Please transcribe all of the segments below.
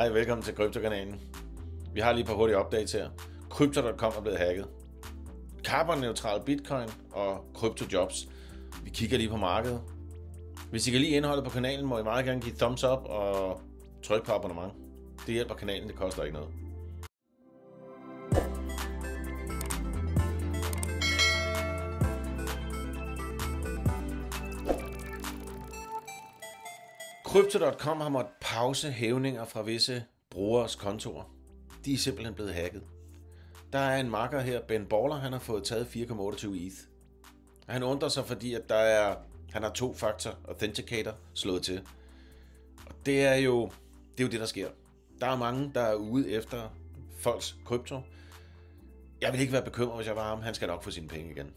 Hej, velkommen til Kryptokanalen. Vi har lige et par hurtige updates her. Crypto.com er blevet hacket. Carbon-neutral bitcoin og kryptojobs. Vi kigger lige på markedet. Hvis I kan lide indholdet på kanalen, må I meget gerne give thumbs up og tryk på abonnement. Det hjælper kanalen, det koster ikke noget. Crypto.com har måttet tause hævninger fra visse brugeres kontor. De er simpelthen blevet hacket. Der er en marker her, Ben Baller, han har fået taget 4,28 ETH. Han undrer sig, fordi at der er, han har to faktor authenticator slået til. Og det er jo det, er jo det der sker. Der er mange, der er ude efter folks krypto. Jeg vil ikke være bekymret, hvis jeg var ham. Han skal nok få sine penge igen.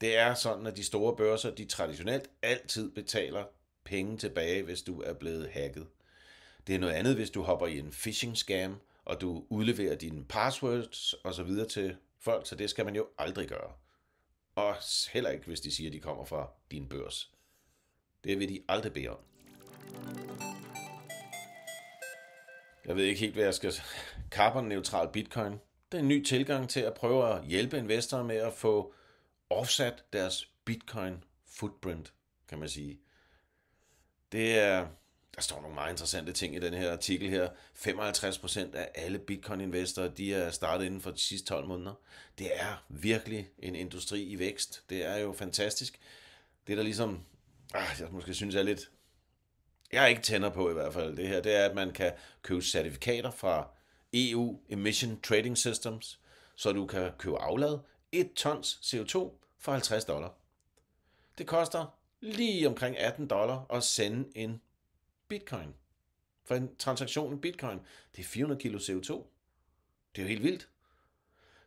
Det er sådan, at de store børser, de traditionelt altid betaler penge tilbage, hvis du er blevet hacket. Det er noget andet, hvis du hopper i en phishing scam, og du udleverer dine passwords og så videre til folk, så det skal man jo aldrig gøre. Og heller ikke, hvis de siger, at de kommer fra din børs. Det vil de aldrig bede om. Jeg ved ikke helt, hvad jeg skal... Carbon-neutral bitcoin. Det er en ny tilgang til at prøve at hjælpe investorer med at få offsat deres bitcoin footprint, kan man sige. Det er, der står nogle meget interessante ting i den her artikel her. 55% af alle bitcoin-investorer, de er startet inden for de sidste 12 måneder. Det er virkelig en industri i vækst. Det er jo fantastisk. Det der ligesom, ah, jeg måske synes er lidt, jeg ikke tænder på i hvert fald det her, det er, at man kan købe certifikater fra EU Emission Trading Systems, så du kan købe aflad 1 tons CO2 for 50 dollar. Det koster lige omkring 18 dollar at sende en bitcoin. For en transaktion i bitcoin, det er 400 kilo CO2. Det er jo helt vildt.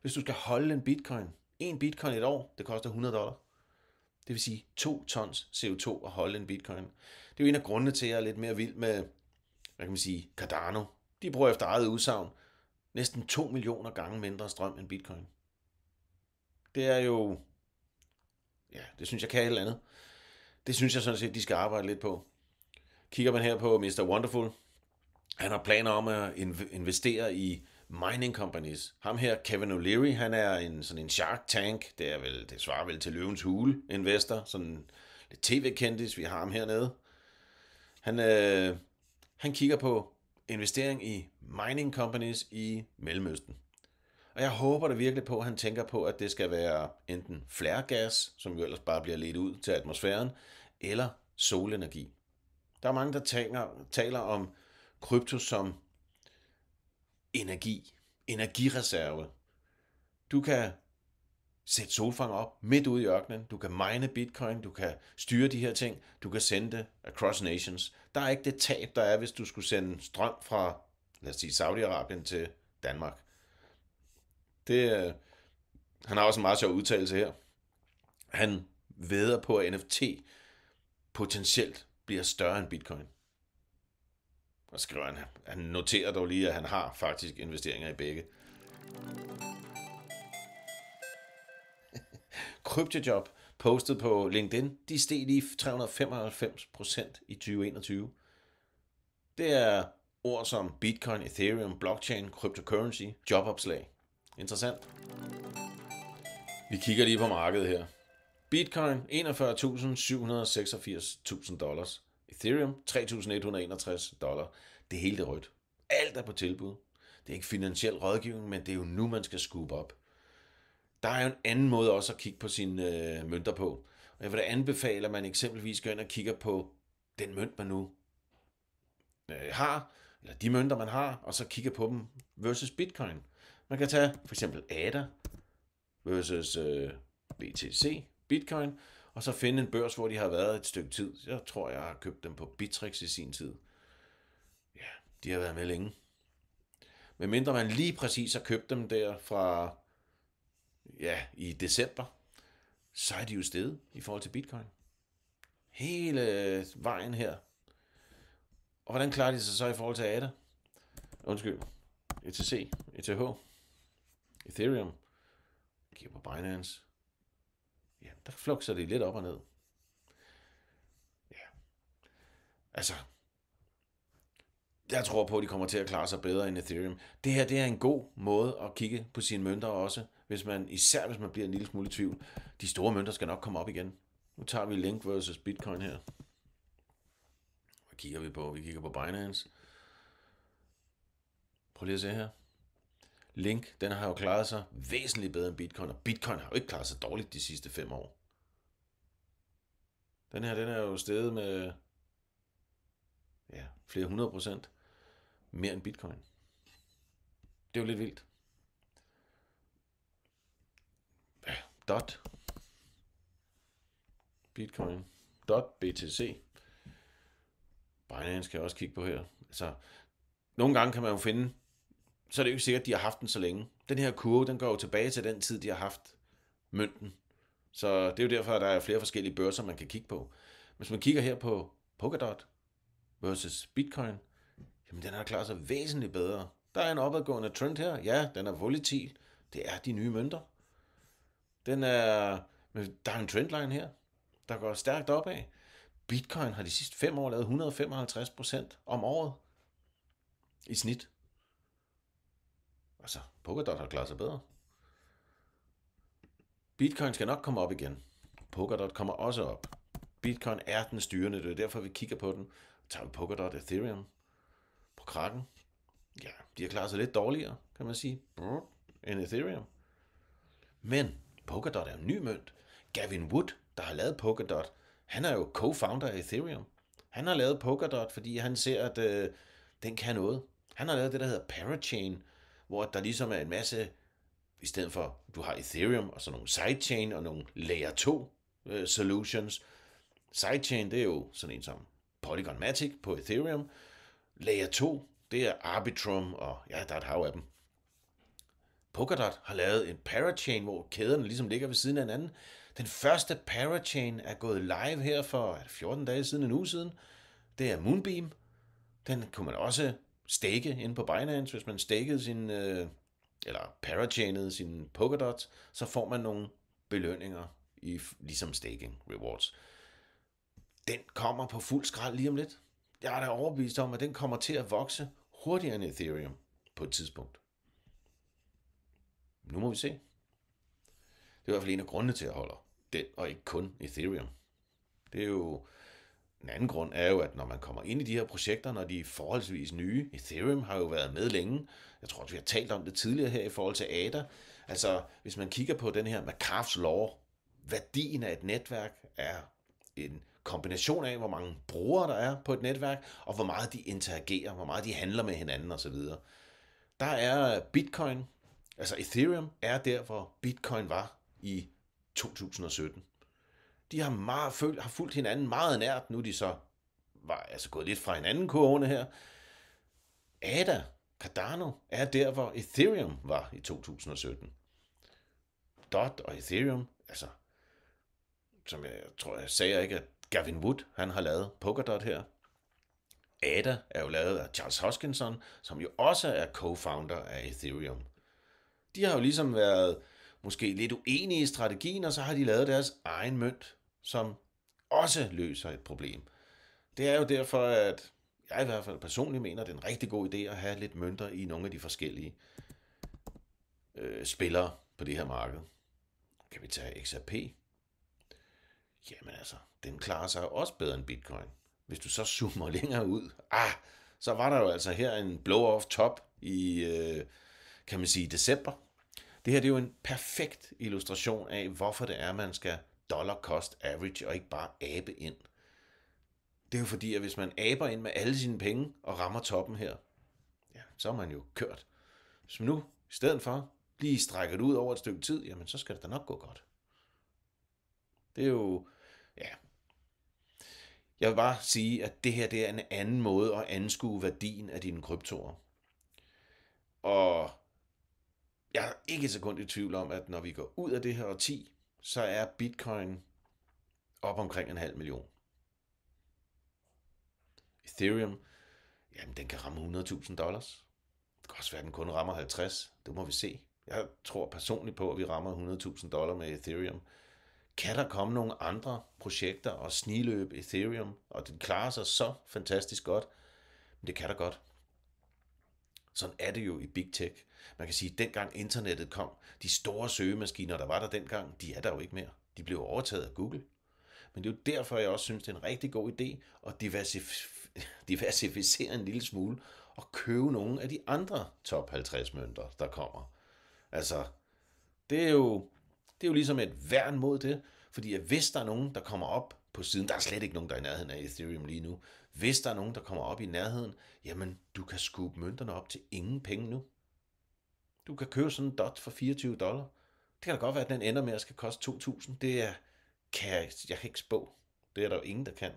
Hvis du skal holde en bitcoin, en bitcoin et år, det koster 100 dollar. Det vil sige 2 tons CO2 at holde en bitcoin. Det er jo en af grundene til, at jeg er lidt mere vild med, hvad kan man sige, Cardano. De bruger efter eget udsagn næsten 2 millioner gange mindre strøm end bitcoin. Det er jo, ja, det synes jeg kan et eller andet. Det synes jeg sådan set, de skal arbejde lidt på. Kigger man her på Mr. Wonderful, han har planer om at investere i mining companies. Ham her, Kevin O'Leary, han er en, sådan en Shark Tank, det, er vel, det svarer vel til løvens hule investor, sådan lidt tv-kendis, vi har ham hernede. Han, øh, han kigger på investering i mining companies i Mellemøsten. Og jeg håber da virkelig på, at han tænker på, at det skal være enten flærgas, som jo ellers bare bliver ledt ud til atmosfæren, eller solenergi. Der er mange, der tænker, taler om krypto som energi, energireserve. Du kan sætte solfanger op midt ude i ørkenen, du kan mine bitcoin, du kan styre de her ting, du kan sende det across nations. Der er ikke det tab, der er, hvis du skulle sende strøm fra, lad os sige, Saudi-Arabien til Danmark. Det, øh, han har også en meget sjov udtalelse her. Han væder på, at NFT potentielt bliver større end bitcoin. Og skriver han, han noterer dog lige, at han har faktisk investeringer i begge. Kryptojob postet på LinkedIn, de steg lige 395 procent i 2021. Det er ord som Bitcoin, Ethereum, blockchain, cryptocurrency, jobopslag. Interessant. Vi kigger lige på markedet her. Bitcoin 41.786.000 dollars. Ethereum 3.161 dollars. Det hele er rødt. Alt er på tilbud. Det er ikke finansiel rådgivning, men det er jo nu, man skal skubbe op. Der er jo en anden måde også at kigge på sine øh, mønter på. Og jeg vil da anbefale, at man eksempelvis går ind og kigger på den mønt, man nu øh, har, eller de mønter, man har, og så kigger på dem versus bitcoin. Man kan tage for eksempel ADA versus øh, BTC, Bitcoin, og så finde en børs, hvor de har været et stykke tid. Jeg tror, jeg har købt dem på Bitrix i sin tid. Ja, de har været med længe. Men mindre man lige præcis har købt dem der fra, ja, i december, så er de jo sted i forhold til bitcoin. Hele øh, vejen her. Og hvordan klarer de sig så i forhold til ADA? Undskyld, ETC, ETH. Ethereum, kigger på Binance, ja, der flokser det lidt op og ned. Ja. Altså, jeg tror på, at de kommer til at klare sig bedre end Ethereum. Det her det er en god måde at kigge på sine mønter også, hvis man, især hvis man bliver en lille smule i tvivl. De store mønter skal nok komme op igen. Nu tager vi Link versus Bitcoin her. Hvad kigger vi på? Vi kigger på Binance. Prøv lige at se her. Link, den har jo klaret sig væsentligt bedre end Bitcoin, og Bitcoin har jo ikke klaret sig dårligt de sidste fem år. Den her, den er jo steget med ja, flere hundrede procent mere end Bitcoin. Det er jo lidt vildt. Ja, dot. Bitcoin. Dot BTC. Binance kan jeg også kigge på her. Altså, nogle gange kan man jo finde så er det jo ikke sikkert, at de har haft den så længe. Den her kurve, den går jo tilbage til den tid, de har haft mønten. Så det er jo derfor, at der er flere forskellige børser, man kan kigge på. Hvis man kigger her på Polkadot versus Bitcoin, jamen den har klaret sig væsentligt bedre. Der er en opadgående trend her. Ja, den er volatil. Det er de nye mønter. Den er, men der er en trendline her, der går stærkt opad. Bitcoin har de sidste fem år lavet 155 procent om året i snit. Altså, Polkadot har klaret sig bedre. Bitcoin skal nok komme op igen. Polkadot kommer også op. Bitcoin er den styrende, det er derfor, vi kigger på den. Tager vi Polkadot Ethereum på krakken? Ja, de har klaret sig lidt dårligere, kan man sige, end Ethereum. Men Polkadot er en ny mønt. Gavin Wood, der har lavet Polkadot, han er jo co-founder af Ethereum. Han har lavet Polkadot, fordi han ser, at øh, den kan noget. Han har lavet det, der hedder Parachain, hvor der ligesom er en masse, i stedet for, du har Ethereum og så nogle sidechain og nogle layer 2 øh, solutions. Sidechain, det er jo sådan en som Polygon Matic på Ethereum. Layer 2, det er Arbitrum, og ja, der er et hav af dem. Polkadot har lavet en parachain, hvor kæderne ligesom ligger ved siden af hinanden. Den første parachain er gået live her for 14 dage siden, en uge siden. Det er Moonbeam. Den kunne man også stake ind på Binance. Hvis man stakede sin, øh, eller parachainede sin Polkadot, så får man nogle belønninger, i, ligesom staking rewards. Den kommer på fuld skrald lige om lidt. Jeg er da overbevist om, at den kommer til at vokse hurtigere end Ethereum på et tidspunkt. Nu må vi se. Det er i hvert fald en af grundene til, at jeg holder den, og ikke kun Ethereum. Det er jo den anden grund er jo, at når man kommer ind i de her projekter, når de er forholdsvis nye, Ethereum har jo været med længe, jeg tror, at vi har talt om det tidligere her i forhold til ADA, altså hvis man kigger på den her McCarthy's Law, værdien af et netværk er en kombination af, hvor mange brugere der er på et netværk, og hvor meget de interagerer, hvor meget de handler med hinanden osv. Der er Bitcoin, altså Ethereum er der, hvor Bitcoin var i 2017 de har, meget følt, har fulgt hinanden meget nært, nu de så var altså gået lidt fra hinanden kurvene her. Ada Cardano er der, hvor Ethereum var i 2017. DOT og Ethereum, altså, som jeg tror, jeg sagde ikke, at Gavin Wood, han har lavet Polkadot her. ADA er jo lavet af Charles Hoskinson, som jo også er co-founder af Ethereum. De har jo ligesom været måske lidt uenige i strategien, og så har de lavet deres egen mønt som også løser et problem. Det er jo derfor, at jeg i hvert fald personligt mener, det er en rigtig god idé at have lidt mønter i nogle af de forskellige øh, spillere på det her marked. Kan vi tage XRP? Jamen altså, den klarer sig også bedre end Bitcoin. Hvis du så zoomer længere ud, ah, så var der jo altså her en blow-off top i, øh, kan man sige, december. Det her det er jo en perfekt illustration af, hvorfor det er, man skal dollar cost average, og ikke bare abe ind. Det er jo fordi, at hvis man aber ind med alle sine penge og rammer toppen her, ja, så er man jo kørt. Så nu, i stedet for, lige strækker det ud over et stykke tid, jamen så skal det da nok gå godt. Det er jo, ja. Jeg vil bare sige, at det her det er en anden måde at anskue værdien af dine kryptoer. Og jeg er ikke så kun i tvivl om, at når vi går ud af det her og 10, så er bitcoin op omkring en halv million. Ethereum, jamen den kan ramme 100.000 dollars. Det kan også være, at den kun rammer 50. Det må vi se. Jeg tror personligt på, at vi rammer 100.000 dollars med Ethereum. Kan der komme nogle andre projekter og sniløbe Ethereum, og den klarer sig så fantastisk godt? Men det kan der godt. Sådan er det jo i big tech. Man kan sige, at dengang internettet kom, de store søgemaskiner, der var der dengang, de er der jo ikke mere. De blev overtaget af Google. Men det er jo derfor, jeg også synes, det er en rigtig god idé at diversif- diversificere en lille smule og købe nogle af de andre top 50 mønter, der kommer. Altså, det er jo, det er jo ligesom et værn mod det, fordi hvis der er nogen, der kommer op på siden. Der er slet ikke nogen, der er i nærheden af Ethereum lige nu. Hvis der er nogen, der kommer op i nærheden, jamen du kan skubbe mønterne op til ingen penge nu. Du kan købe sådan en dot for 24 dollar. Det kan da godt være, at den ender med at skal koste 2.000. Det er, kan jeg, jeg kan ikke spå. Det er der jo ingen, der kan.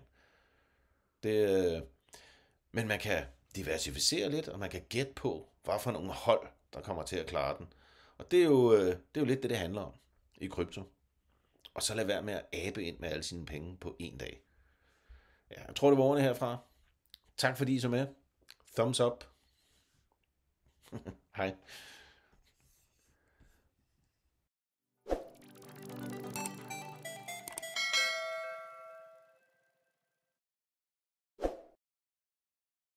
Det, øh, men man kan diversificere lidt, og man kan gætte på, hvad for nogle hold, der kommer til at klare den. Og det er jo, øh, det er jo lidt det, det handler om i krypto og så lad være med at abe ind med alle sine penge på en dag. Ja, jeg tror, det var ordene herfra. Tak fordi I så med. Thumbs up. Hej.